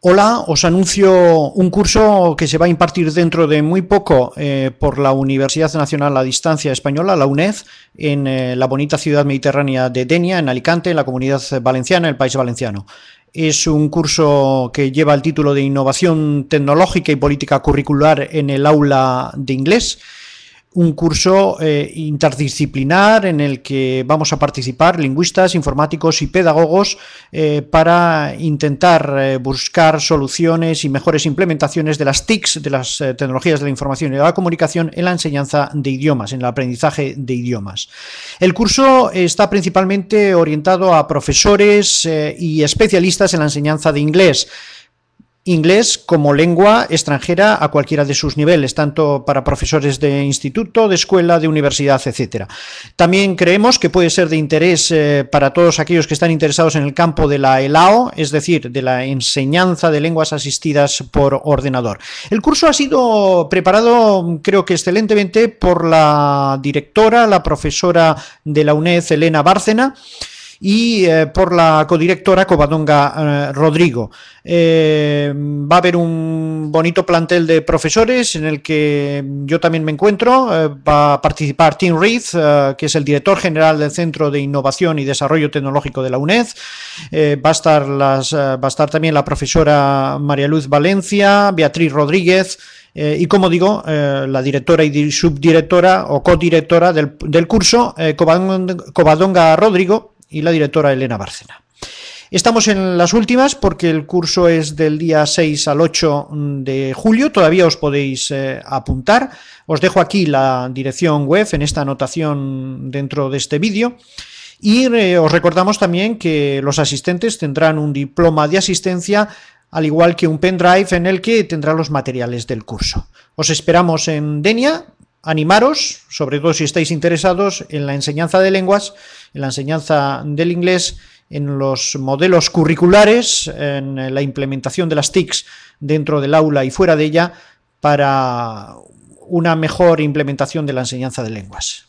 Hola, os anuncio un curso que se va a impartir dentro de muy poco eh, por la Universidad Nacional a Distancia Española, la UNED, en eh, la bonita ciudad mediterránea de Denia, en Alicante, en la comunidad valenciana, en el país valenciano. Es un curso que lleva el título de Innovación Tecnológica y Política Curricular en el aula de inglés un curso eh, interdisciplinar en el que vamos a participar lingüistas, informáticos y pedagogos eh, para intentar eh, buscar soluciones y mejores implementaciones de las TICs, de las tecnologías de la información y de la comunicación en la enseñanza de idiomas, en el aprendizaje de idiomas. El curso está principalmente orientado a profesores y especialistas en la enseñanza de inglés inglés como lengua extranjera a cualquiera de sus niveles, tanto para profesores de instituto, de escuela, de universidad, etc. También creemos que puede ser de interés eh, para todos aquellos que están interesados en el campo de la ELAO, es decir, de la enseñanza de lenguas asistidas por ordenador. El curso ha sido preparado, creo que excelentemente, por la directora, la profesora de la UNED, Elena Bárcena, y eh, por la codirectora Covadonga eh, Rodrigo. Eh, va a haber un bonito plantel de profesores en el que yo también me encuentro. va a participar Tim Reed, que es el director general del Centro de Innovación y Desarrollo Tecnológico de la UNED. va, a estar las, va a estar también la profesora María Luz Valencia, Beatriz Rodríguez. y como digo, la directora y subdirectora o codirectora del, del curso, Cobadonga Covadonga Rodrigo, y la directora Elena Bárcena. Estamos en las últimas porque el curso es del día 6 al 8 de julio, todavía os podéis eh, apuntar. Os dejo aquí la dirección web en esta anotación dentro de este vídeo. Y eh, os recordamos también que los asistentes tendrán un diploma de asistencia al igual que un pendrive en el que tendrán los materiales del curso. Os esperamos en Denia, animaros, sobre todo si estáis interesados en la enseñanza de lenguas, en la enseñanza del inglés, en los modelos curriculares, en la implementación de las TICs dentro del aula y fuera de ella, para una mejor implementación de la enseñanza de lenguas.